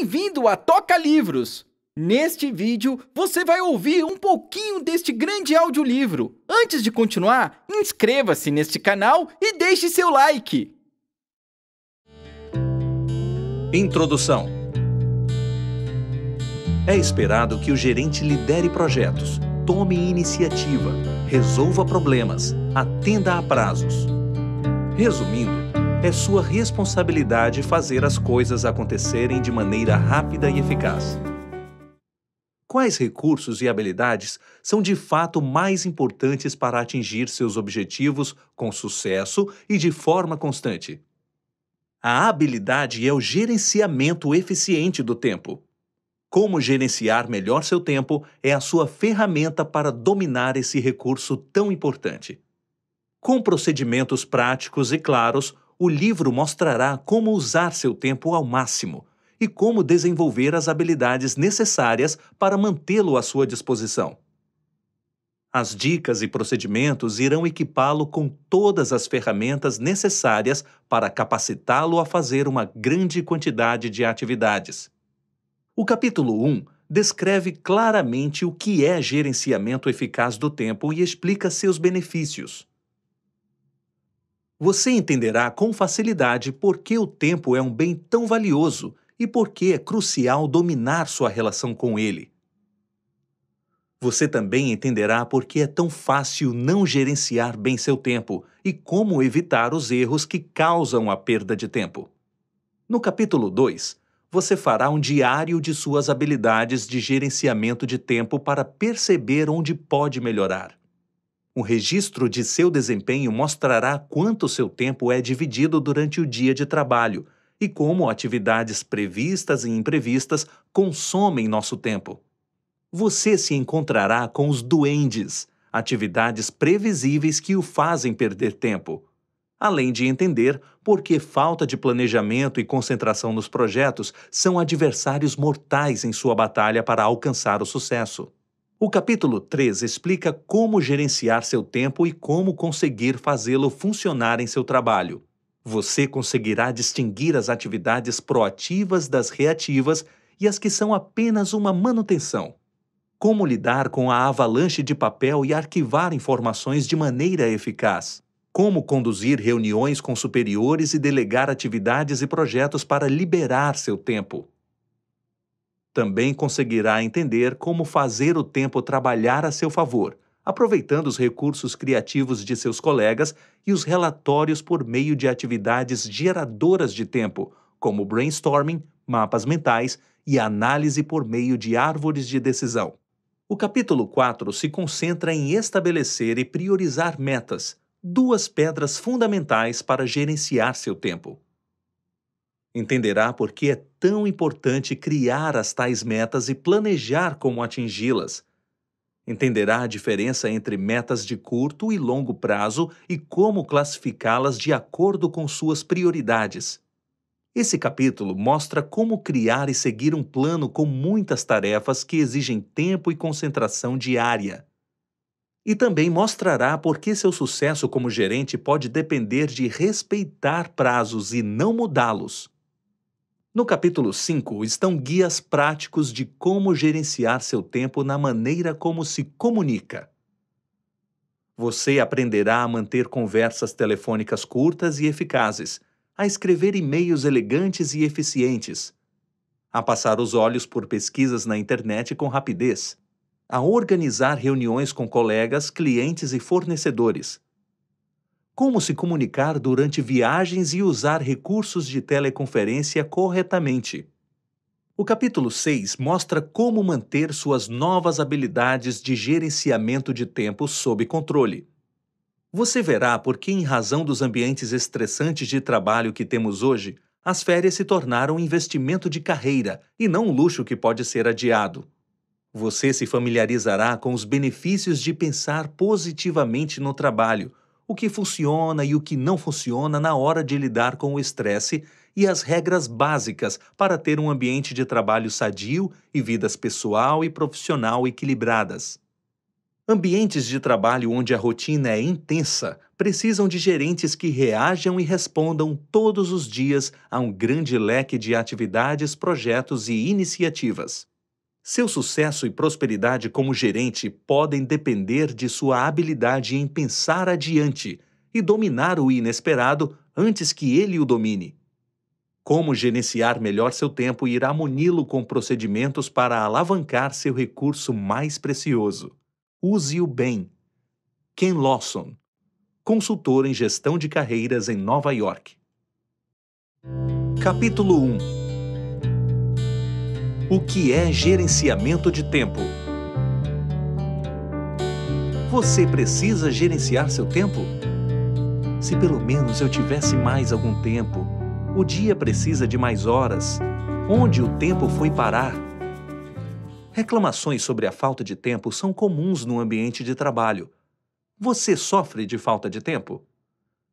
Bem-vindo a Toca Livros! Neste vídeo, você vai ouvir um pouquinho deste grande audiolivro. Antes de continuar, inscreva-se neste canal e deixe seu like! Introdução É esperado que o gerente lidere projetos, tome iniciativa, resolva problemas, atenda a prazos. Resumindo, é sua responsabilidade fazer as coisas acontecerem de maneira rápida e eficaz. Quais recursos e habilidades são de fato mais importantes para atingir seus objetivos com sucesso e de forma constante? A habilidade é o gerenciamento eficiente do tempo. Como gerenciar melhor seu tempo é a sua ferramenta para dominar esse recurso tão importante. Com procedimentos práticos e claros, o livro mostrará como usar seu tempo ao máximo e como desenvolver as habilidades necessárias para mantê-lo à sua disposição. As dicas e procedimentos irão equipá-lo com todas as ferramentas necessárias para capacitá-lo a fazer uma grande quantidade de atividades. O capítulo 1 descreve claramente o que é gerenciamento eficaz do tempo e explica seus benefícios. Você entenderá com facilidade por que o tempo é um bem tão valioso e por que é crucial dominar sua relação com ele. Você também entenderá por que é tão fácil não gerenciar bem seu tempo e como evitar os erros que causam a perda de tempo. No capítulo 2, você fará um diário de suas habilidades de gerenciamento de tempo para perceber onde pode melhorar. Um registro de seu desempenho mostrará quanto seu tempo é dividido durante o dia de trabalho e como atividades previstas e imprevistas consomem nosso tempo. Você se encontrará com os duendes, atividades previsíveis que o fazem perder tempo. Além de entender por que falta de planejamento e concentração nos projetos são adversários mortais em sua batalha para alcançar o sucesso. O capítulo 3 explica como gerenciar seu tempo e como conseguir fazê-lo funcionar em seu trabalho. Você conseguirá distinguir as atividades proativas das reativas e as que são apenas uma manutenção. Como lidar com a avalanche de papel e arquivar informações de maneira eficaz. Como conduzir reuniões com superiores e delegar atividades e projetos para liberar seu tempo. Também conseguirá entender como fazer o tempo trabalhar a seu favor, aproveitando os recursos criativos de seus colegas e os relatórios por meio de atividades geradoras de tempo, como brainstorming, mapas mentais e análise por meio de árvores de decisão. O capítulo 4 se concentra em estabelecer e priorizar metas, duas pedras fundamentais para gerenciar seu tempo entenderá por que é tão importante criar as tais metas e planejar como atingi-las. Entenderá a diferença entre metas de curto e longo prazo e como classificá-las de acordo com suas prioridades. Esse capítulo mostra como criar e seguir um plano com muitas tarefas que exigem tempo e concentração diária. E também mostrará por que seu sucesso como gerente pode depender de respeitar prazos e não mudá-los. No capítulo 5 estão guias práticos de como gerenciar seu tempo na maneira como se comunica. Você aprenderá a manter conversas telefônicas curtas e eficazes, a escrever e-mails elegantes e eficientes, a passar os olhos por pesquisas na internet com rapidez, a organizar reuniões com colegas, clientes e fornecedores como se comunicar durante viagens e usar recursos de teleconferência corretamente. O capítulo 6 mostra como manter suas novas habilidades de gerenciamento de tempo sob controle. Você verá por que, em razão dos ambientes estressantes de trabalho que temos hoje, as férias se tornaram um investimento de carreira e não um luxo que pode ser adiado. Você se familiarizará com os benefícios de pensar positivamente no trabalho o que funciona e o que não funciona na hora de lidar com o estresse e as regras básicas para ter um ambiente de trabalho sadio e vidas pessoal e profissional equilibradas. Ambientes de trabalho onde a rotina é intensa precisam de gerentes que reajam e respondam todos os dias a um grande leque de atividades, projetos e iniciativas. Seu sucesso e prosperidade como gerente podem depender de sua habilidade em pensar adiante e dominar o inesperado antes que ele o domine. Como gerenciar melhor seu tempo irá muni-lo com procedimentos para alavancar seu recurso mais precioso. Use-o bem. Ken Lawson, consultor em gestão de carreiras em Nova York. Capítulo 1 o que é gerenciamento de tempo? Você precisa gerenciar seu tempo? Se pelo menos eu tivesse mais algum tempo. O dia precisa de mais horas. Onde o tempo foi parar? Reclamações sobre a falta de tempo são comuns no ambiente de trabalho. Você sofre de falta de tempo?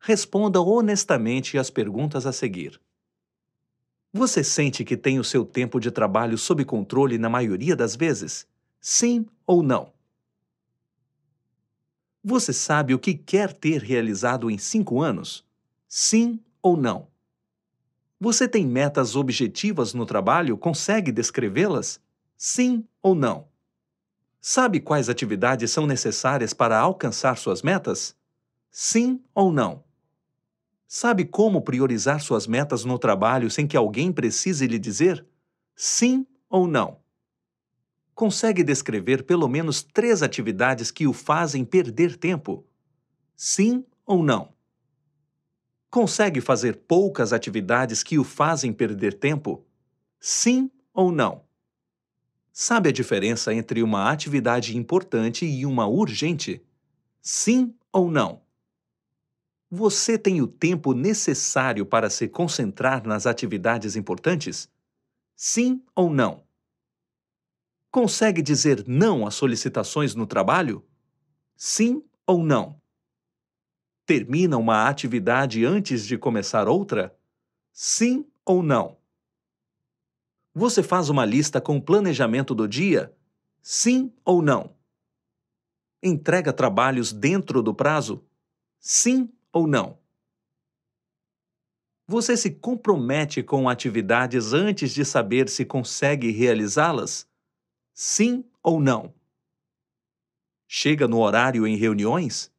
Responda honestamente às perguntas a seguir. Você sente que tem o seu tempo de trabalho sob controle na maioria das vezes? Sim ou não? Você sabe o que quer ter realizado em cinco anos? Sim ou não? Você tem metas objetivas no trabalho? Consegue descrevê-las? Sim ou não? Sabe quais atividades são necessárias para alcançar suas metas? Sim ou não? Sabe como priorizar suas metas no trabalho sem que alguém precise lhe dizer? Sim ou não? Consegue descrever pelo menos três atividades que o fazem perder tempo? Sim ou não? Consegue fazer poucas atividades que o fazem perder tempo? Sim ou não? Sabe a diferença entre uma atividade importante e uma urgente? Sim ou não? Você tem o tempo necessário para se concentrar nas atividades importantes? Sim ou não? Consegue dizer não às solicitações no trabalho? Sim ou não? Termina uma atividade antes de começar outra? Sim ou não? Você faz uma lista com o planejamento do dia? Sim ou não? Entrega trabalhos dentro do prazo? Sim ou não? Você se compromete com atividades antes de saber se consegue realizá-las? Sim ou não? Chega no horário em reuniões?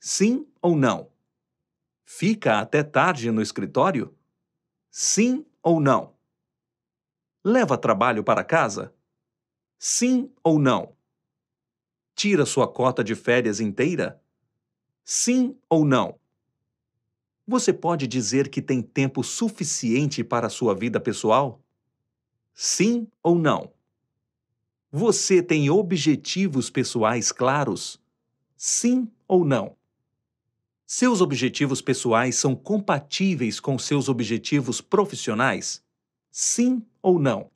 Sim ou não? Fica até tarde no escritório? Sim ou não? Leva trabalho para casa? Sim ou não? Tira sua cota de férias inteira? Sim ou não? Você pode dizer que tem tempo suficiente para a sua vida pessoal? Sim ou não? Você tem objetivos pessoais claros? Sim ou não? Seus objetivos pessoais são compatíveis com seus objetivos profissionais? Sim ou não?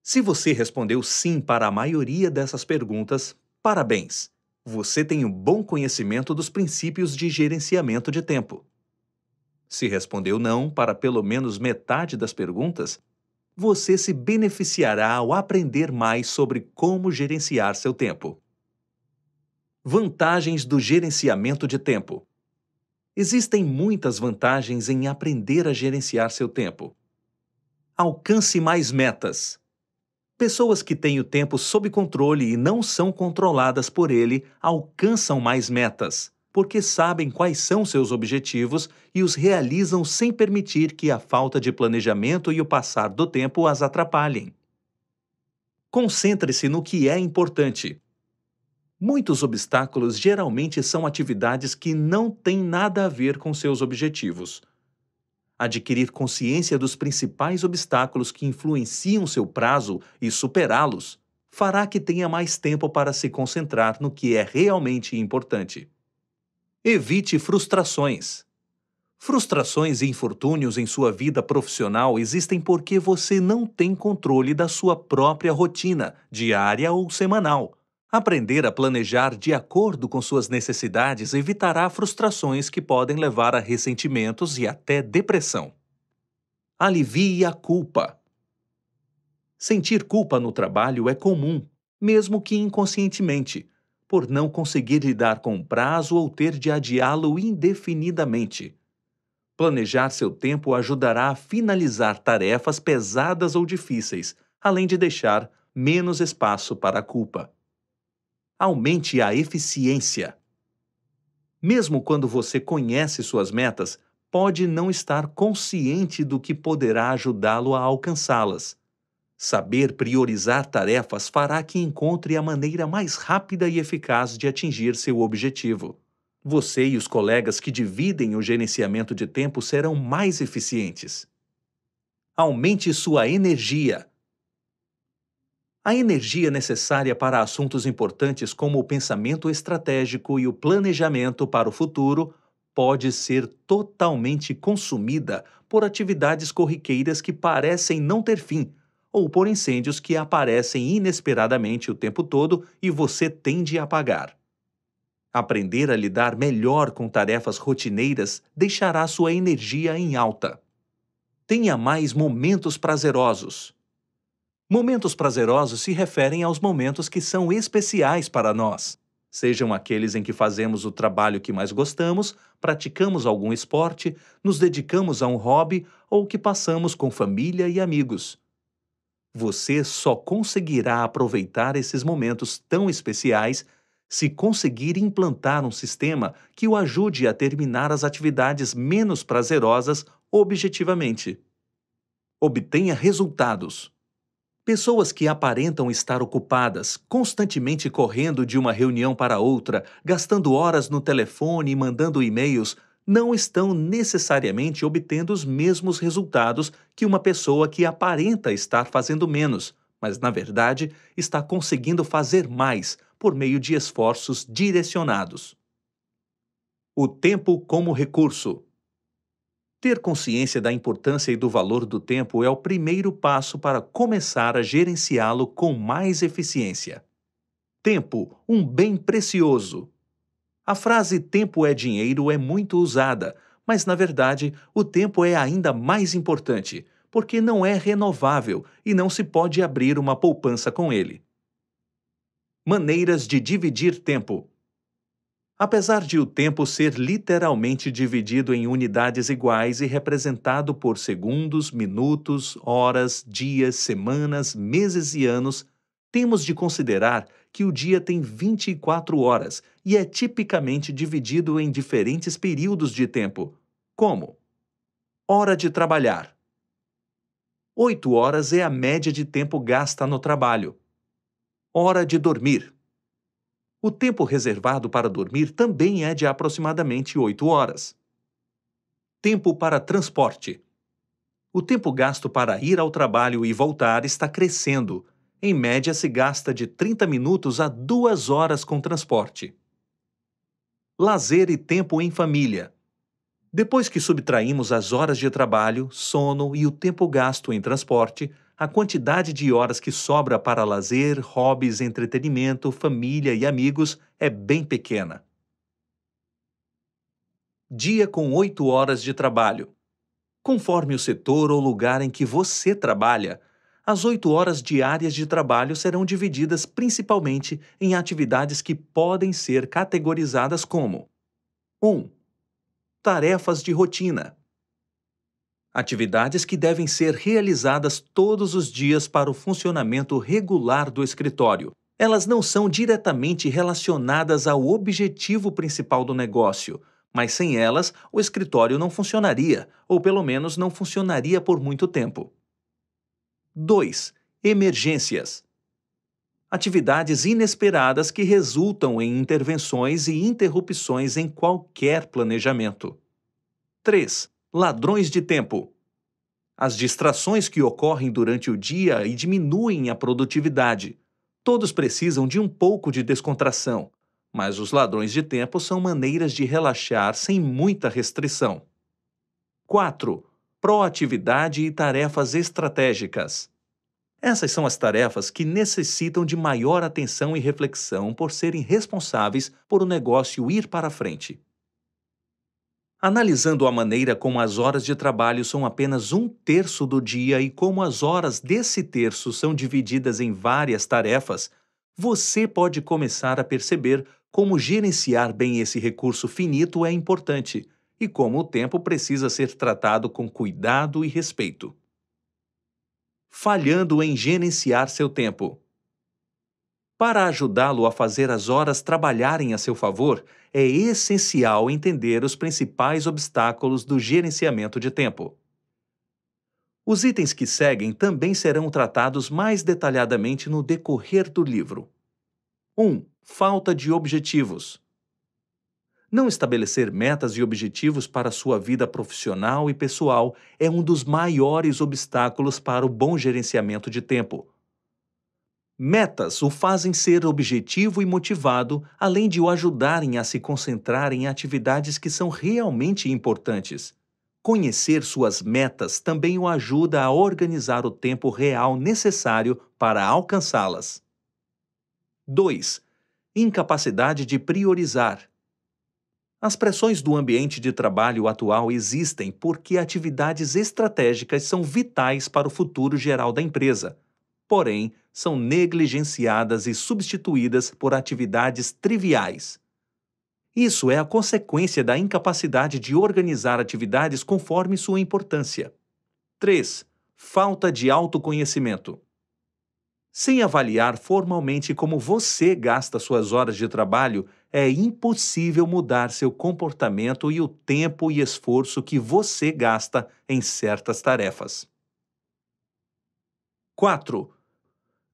Se você respondeu sim para a maioria dessas perguntas, parabéns! você tem um bom conhecimento dos princípios de gerenciamento de tempo. Se respondeu não para pelo menos metade das perguntas, você se beneficiará ao aprender mais sobre como gerenciar seu tempo. Vantagens do gerenciamento de tempo. Existem muitas vantagens em aprender a gerenciar seu tempo. Alcance mais metas. Pessoas que têm o tempo sob controle e não são controladas por ele alcançam mais metas, porque sabem quais são seus objetivos e os realizam sem permitir que a falta de planejamento e o passar do tempo as atrapalhem. Concentre-se no que é importante. Muitos obstáculos geralmente são atividades que não têm nada a ver com seus objetivos adquirir consciência dos principais obstáculos que influenciam seu prazo e superá-los, fará que tenha mais tempo para se concentrar no que é realmente importante. Evite frustrações. Frustrações e infortúnios em sua vida profissional existem porque você não tem controle da sua própria rotina, diária ou semanal, Aprender a planejar de acordo com suas necessidades evitará frustrações que podem levar a ressentimentos e até depressão. Alivie a culpa. Sentir culpa no trabalho é comum, mesmo que inconscientemente, por não conseguir lidar com o prazo ou ter de adiá-lo indefinidamente. Planejar seu tempo ajudará a finalizar tarefas pesadas ou difíceis, além de deixar menos espaço para a culpa aumente a eficiência. Mesmo quando você conhece suas metas, pode não estar consciente do que poderá ajudá-lo a alcançá-las. Saber priorizar tarefas fará que encontre a maneira mais rápida e eficaz de atingir seu objetivo. Você e os colegas que dividem o gerenciamento de tempo serão mais eficientes. Aumente sua energia. A energia necessária para assuntos importantes como o pensamento estratégico e o planejamento para o futuro pode ser totalmente consumida por atividades corriqueiras que parecem não ter fim ou por incêndios que aparecem inesperadamente o tempo todo e você tende a apagar. Aprender a lidar melhor com tarefas rotineiras deixará sua energia em alta. Tenha mais momentos prazerosos Momentos prazerosos se referem aos momentos que são especiais para nós, sejam aqueles em que fazemos o trabalho que mais gostamos, praticamos algum esporte, nos dedicamos a um hobby ou que passamos com família e amigos. Você só conseguirá aproveitar esses momentos tão especiais se conseguir implantar um sistema que o ajude a terminar as atividades menos prazerosas objetivamente. Obtenha resultados. Pessoas que aparentam estar ocupadas, constantemente correndo de uma reunião para outra, gastando horas no telefone e mandando e-mails, não estão necessariamente obtendo os mesmos resultados que uma pessoa que aparenta estar fazendo menos, mas na verdade está conseguindo fazer mais por meio de esforços direcionados. O tempo como recurso. Ter consciência da importância e do valor do tempo é o primeiro passo para começar a gerenciá-lo com mais eficiência. Tempo, um bem precioso. A frase tempo é dinheiro é muito usada, mas na verdade o tempo é ainda mais importante, porque não é renovável e não se pode abrir uma poupança com ele. Maneiras de dividir tempo. Apesar de o tempo ser literalmente dividido em unidades iguais e representado por segundos, minutos, horas, dias, semanas, meses e anos, temos de considerar que o dia tem 24 horas e é tipicamente dividido em diferentes períodos de tempo, como hora de trabalhar. 8 horas é a média de tempo gasta no trabalho. Hora de dormir o tempo reservado para dormir também é de aproximadamente 8 horas. Tempo para transporte. O tempo gasto para ir ao trabalho e voltar está crescendo. Em média, se gasta de 30 minutos a 2 horas com transporte. Lazer e tempo em família. Depois que subtraímos as horas de trabalho, sono e o tempo gasto em transporte, a quantidade de horas que sobra para lazer, hobbies, entretenimento, família e amigos é bem pequena. Dia com 8 horas de trabalho. Conforme o setor ou lugar em que você trabalha, as 8 horas diárias de trabalho serão divididas principalmente em atividades que podem ser categorizadas como: 1. Tarefas de rotina. Atividades que devem ser realizadas todos os dias para o funcionamento regular do escritório. Elas não são diretamente relacionadas ao objetivo principal do negócio, mas sem elas, o escritório não funcionaria, ou pelo menos não funcionaria por muito tempo. 2. Emergências atividades inesperadas que resultam em intervenções e interrupções em qualquer planejamento. 3 ladrões de tempo. As distrações que ocorrem durante o dia e diminuem a produtividade. Todos precisam de um pouco de descontração, mas os ladrões de tempo são maneiras de relaxar sem muita restrição. 4. Proatividade e tarefas estratégicas. Essas são as tarefas que necessitam de maior atenção e reflexão por serem responsáveis por o negócio ir para frente. Analisando a maneira como as horas de trabalho são apenas um terço do dia e como as horas desse terço são divididas em várias tarefas, você pode começar a perceber como gerenciar bem esse recurso finito é importante e como o tempo precisa ser tratado com cuidado e respeito. Falhando em gerenciar seu tempo. Para ajudá-lo a fazer as horas trabalharem a seu favor, é essencial entender os principais obstáculos do gerenciamento de tempo. Os itens que seguem também serão tratados mais detalhadamente no decorrer do livro. 1. Um, falta de objetivos. Não estabelecer metas e objetivos para sua vida profissional e pessoal é um dos maiores obstáculos para o bom gerenciamento de tempo. Metas o fazem ser objetivo e motivado, além de o ajudarem a se concentrar em atividades que são realmente importantes. Conhecer suas metas também o ajuda a organizar o tempo real necessário para alcançá-las. 2. Incapacidade de priorizar. As pressões do ambiente de trabalho atual existem porque atividades estratégicas são vitais para o futuro geral da empresa porém, são negligenciadas e substituídas por atividades triviais. Isso é a consequência da incapacidade de organizar atividades conforme sua importância. 3. Falta de autoconhecimento. Sem avaliar formalmente como você gasta suas horas de trabalho, é impossível mudar seu comportamento e o tempo e esforço que você gasta em certas tarefas. 4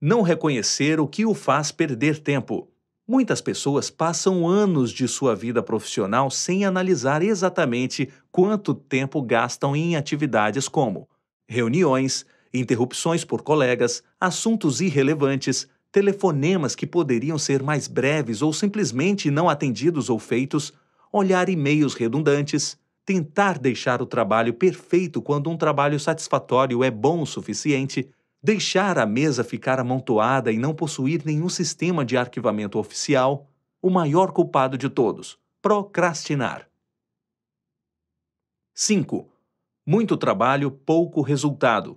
não reconhecer o que o faz perder tempo. Muitas pessoas passam anos de sua vida profissional sem analisar exatamente quanto tempo gastam em atividades como reuniões, interrupções por colegas, assuntos irrelevantes, telefonemas que poderiam ser mais breves ou simplesmente não atendidos ou feitos, olhar e-mails redundantes, tentar deixar o trabalho perfeito quando um trabalho satisfatório é bom o suficiente deixar a mesa ficar amontoada e não possuir nenhum sistema de arquivamento oficial, o maior culpado de todos, procrastinar. 5. Muito trabalho, pouco resultado.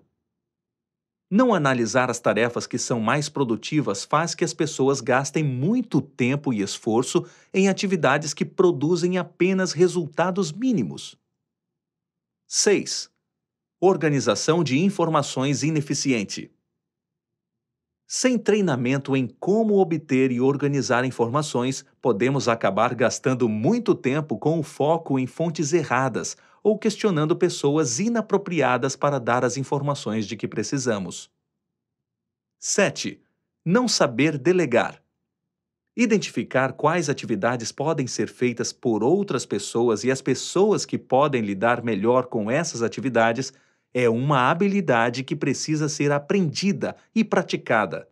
Não analisar as tarefas que são mais produtivas faz que as pessoas gastem muito tempo e esforço em atividades que produzem apenas resultados mínimos. 6 Organização de informações ineficiente. Sem treinamento em como obter e organizar informações, podemos acabar gastando muito tempo com o foco em fontes erradas ou questionando pessoas inapropriadas para dar as informações de que precisamos. 7. Não saber delegar. Identificar quais atividades podem ser feitas por outras pessoas e as pessoas que podem lidar melhor com essas atividades é uma habilidade que precisa ser aprendida e praticada.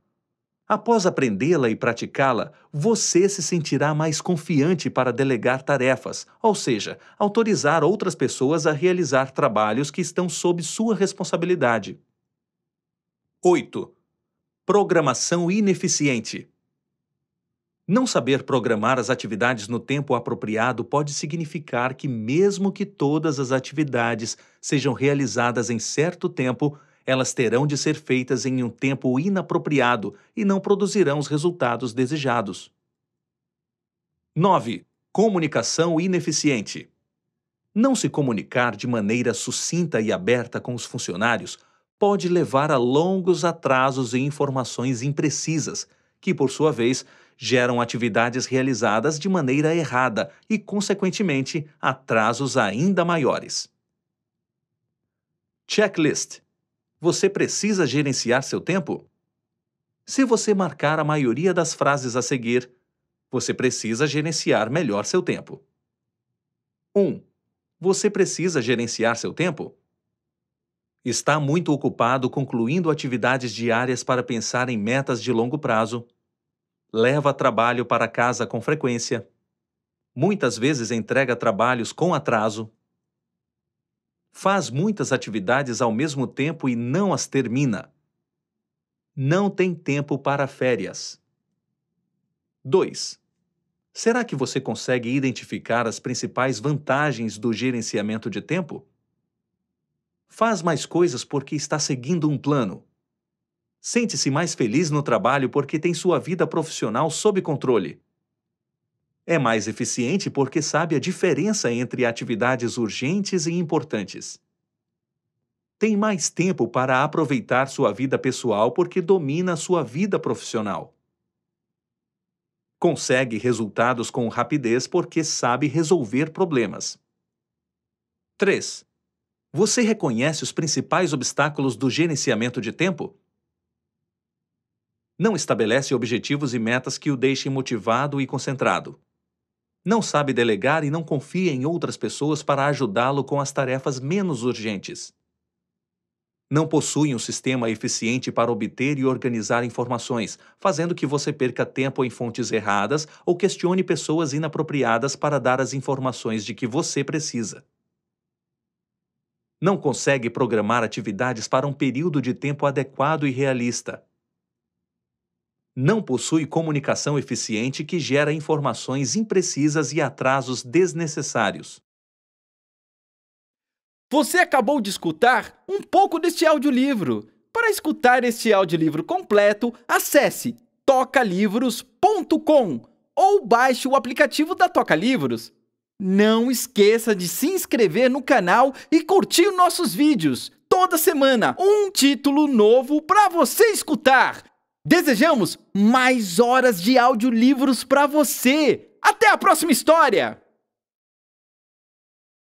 Após aprendê-la e praticá-la, você se sentirá mais confiante para delegar tarefas, ou seja, autorizar outras pessoas a realizar trabalhos que estão sob sua responsabilidade. 8. Programação ineficiente. Não saber programar as atividades no tempo apropriado pode significar que, mesmo que todas as atividades sejam realizadas em certo tempo, elas terão de ser feitas em um tempo inapropriado e não produzirão os resultados desejados. 9. Comunicação ineficiente. Não se comunicar de maneira sucinta e aberta com os funcionários pode levar a longos atrasos e informações imprecisas que, por sua vez, geram atividades realizadas de maneira errada e, consequentemente, atrasos ainda maiores. Checklist: Você precisa gerenciar seu tempo? Se você marcar a maioria das frases a seguir, você precisa gerenciar melhor seu tempo. 1. Um, você precisa gerenciar seu tempo? Está muito ocupado concluindo atividades diárias para pensar em metas de longo prazo, leva trabalho para casa com frequência, muitas vezes entrega trabalhos com atraso, faz muitas atividades ao mesmo tempo e não as termina. Não tem tempo para férias. 2. Será que você consegue identificar as principais vantagens do gerenciamento de tempo? Faz mais coisas porque está seguindo um plano. Sente-se mais feliz no trabalho porque tem sua vida profissional sob controle. É mais eficiente porque sabe a diferença entre atividades urgentes e importantes. Tem mais tempo para aproveitar sua vida pessoal porque domina sua vida profissional. Consegue resultados com rapidez porque sabe resolver problemas. 3. Você reconhece os principais obstáculos do gerenciamento de tempo? Não estabelece objetivos e metas que o deixem motivado e concentrado. Não sabe delegar e não confia em outras pessoas para ajudá-lo com as tarefas menos urgentes. Não possui um sistema eficiente para obter e organizar informações, fazendo que você perca tempo em fontes erradas ou questione pessoas inapropriadas para dar as informações de que você precisa. Não consegue programar atividades para um período de tempo adequado e realista, não possui comunicação eficiente que gera informações imprecisas e atrasos desnecessários. Você acabou de escutar um pouco deste audiolivro. Para escutar este audiolivro completo, acesse tocalivros.com ou baixe o aplicativo da Toca Livros. Não esqueça de se inscrever no canal e curtir nossos vídeos. Toda semana, um título novo para você escutar. Desejamos mais horas de audiolivros para você. Até a próxima história!